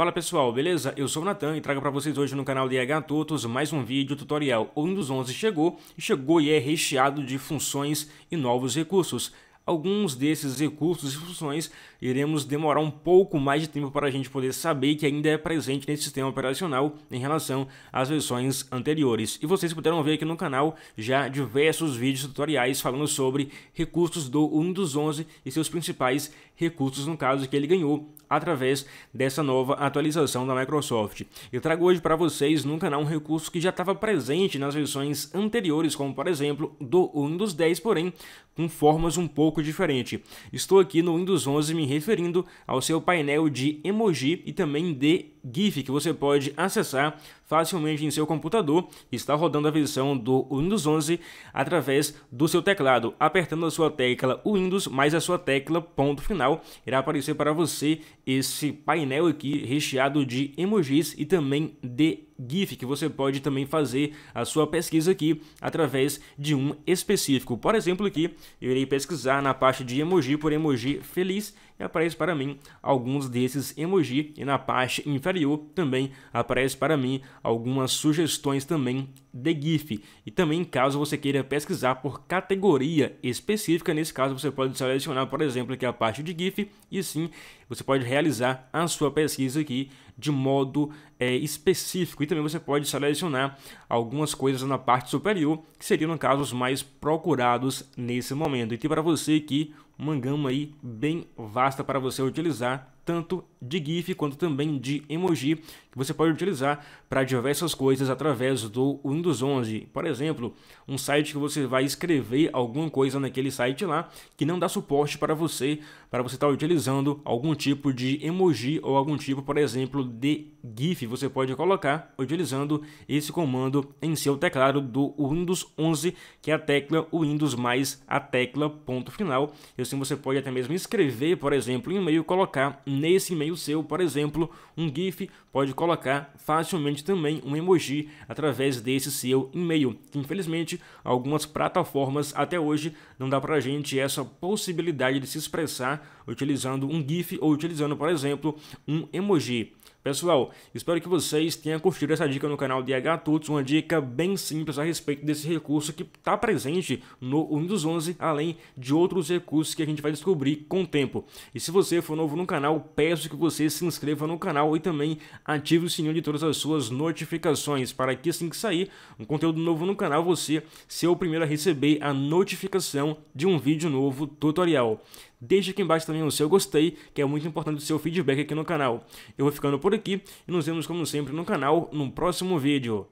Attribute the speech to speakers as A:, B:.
A: Fala pessoal, beleza? Eu sou o Natan e trago para vocês hoje no canal DH Tutos mais um vídeo tutorial. O Windows 11 chegou e chegou e é recheado de funções e novos recursos. Alguns desses recursos e funções iremos demorar um pouco mais de tempo para a gente poder saber que ainda é presente nesse sistema operacional em relação às versões anteriores. E vocês puderam ver aqui no canal já diversos vídeos tutoriais falando sobre recursos do Windows 11 e seus principais recursos, no caso, que ele ganhou através dessa nova atualização da Microsoft. Eu trago hoje para vocês no canal um recurso que já estava presente nas versões anteriores, como por exemplo do Windows 10, porém com formas um pouco pouco diferente. Estou aqui no Windows 11 me referindo ao seu painel de emoji e também de GIF que você pode acessar facilmente em seu computador está rodando a versão do Windows 11 através do seu teclado. Apertando a sua tecla Windows mais a sua tecla ponto final, irá aparecer para você esse painel aqui recheado de emojis e também de GIF, que você pode também fazer a sua pesquisa aqui através de um específico. Por exemplo, aqui eu irei pesquisar na parte de emoji por emoji feliz aparece para mim alguns desses emoji e na parte inferior também aparece para mim algumas sugestões também de GIF. E também caso você queira pesquisar por categoria específica, nesse caso você pode selecionar, por exemplo, aqui a parte de GIF e sim, você pode realizar a sua pesquisa aqui de modo é, específico. E também você pode selecionar algumas coisas na parte superior, que seriam, no caso, os mais procurados nesse momento. E tem para você aqui uma gama aí bem vasta para você utilizar tanto de GIF quanto também de emoji, que você pode utilizar para diversas coisas através do Windows 11. Por exemplo, um site que você vai escrever alguma coisa naquele site lá que não dá suporte para você, para você estar tá utilizando algum tipo de emoji ou algum tipo, por exemplo, de GIF, você pode colocar utilizando esse comando em seu teclado do Windows 11, que é a tecla Windows mais a tecla ponto final. E assim você pode até mesmo escrever, por exemplo, um e-mail colocar nesse e-mail seu, por exemplo, um GIF pode colocar facilmente também um emoji através desse seu e-mail. Infelizmente, algumas plataformas até hoje não dá a gente essa possibilidade de se expressar utilizando um GIF ou utilizando, por exemplo, um emoji. Pessoal, espero que vocês tenham curtido essa dica no canal DH Tuts, uma dica bem simples a respeito desse recurso que está presente no Windows 11, além de outros recursos que a gente vai descobrir com o tempo. E se você for novo no canal, peço que você se inscreva no canal e também ative o sininho de todas as suas notificações, para que assim que sair um conteúdo novo no canal, você seja o primeiro a receber a notificação de um vídeo novo tutorial. Deixe aqui embaixo também o seu gostei, que é muito importante o seu feedback aqui no canal. Eu vou ficando por aqui e nos vemos como sempre no canal no próximo vídeo.